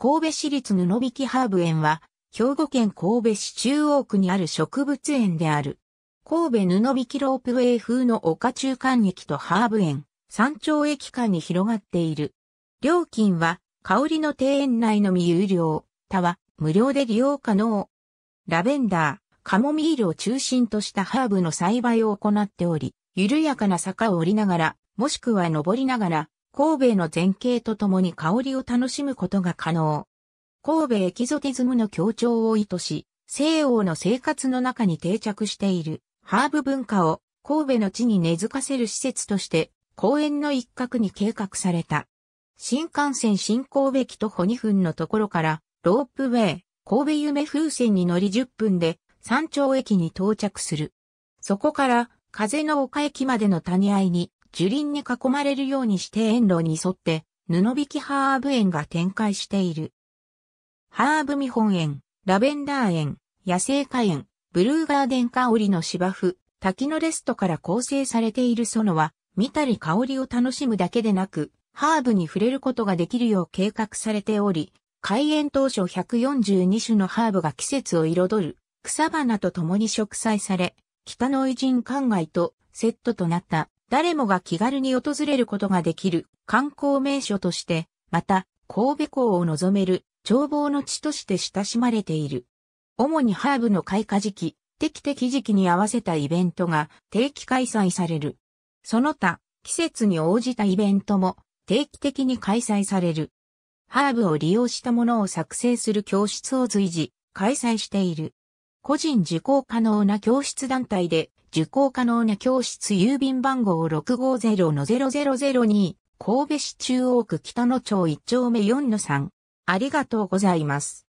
神戸市立布引ハーブ園は、兵庫県神戸市中央区にある植物園である。神戸布引ロープウェイ風の丘中間駅とハーブ園、山頂駅間に広がっている。料金は、香りの庭園内のみ有料、他は無料で利用可能。ラベンダー、カモミールを中心としたハーブの栽培を行っており、緩やかな坂を降りながら、もしくは登りながら、神戸の前景とともに香りを楽しむことが可能。神戸エキゾティズムの強調を意図し、西欧の生活の中に定着しているハーブ文化を神戸の地に根付かせる施設として公園の一角に計画された。新幹線新神戸駅徒歩2分のところからロープウェイ神戸夢風船に乗り10分で山頂駅に到着する。そこから風の丘駅までの谷合に樹林に囲まれるようにして園路に沿って、布引きハーブ園が展開している。ハーブ見本園、ラベンダー園、野生花園、ブルーガーデン香りの芝生、滝のレストから構成されている園は、見たり香りを楽しむだけでなく、ハーブに触れることができるよう計画されており、開園当初142種のハーブが季節を彩る草花と共に植栽され、北の偉人灌漑とセットとなった誰もが気軽に訪れることができる観光名所として、また、神戸港を望める眺望の地として親しまれている。主にハーブの開花時期、適適時期に合わせたイベントが定期開催される。その他、季節に応じたイベントも定期的に開催される。ハーブを利用したものを作成する教室を随時開催している。個人受講可能な教室団体で受講可能な教室郵便番号650-0002神戸市中央区北野町1丁目4-3。ありがとうございます。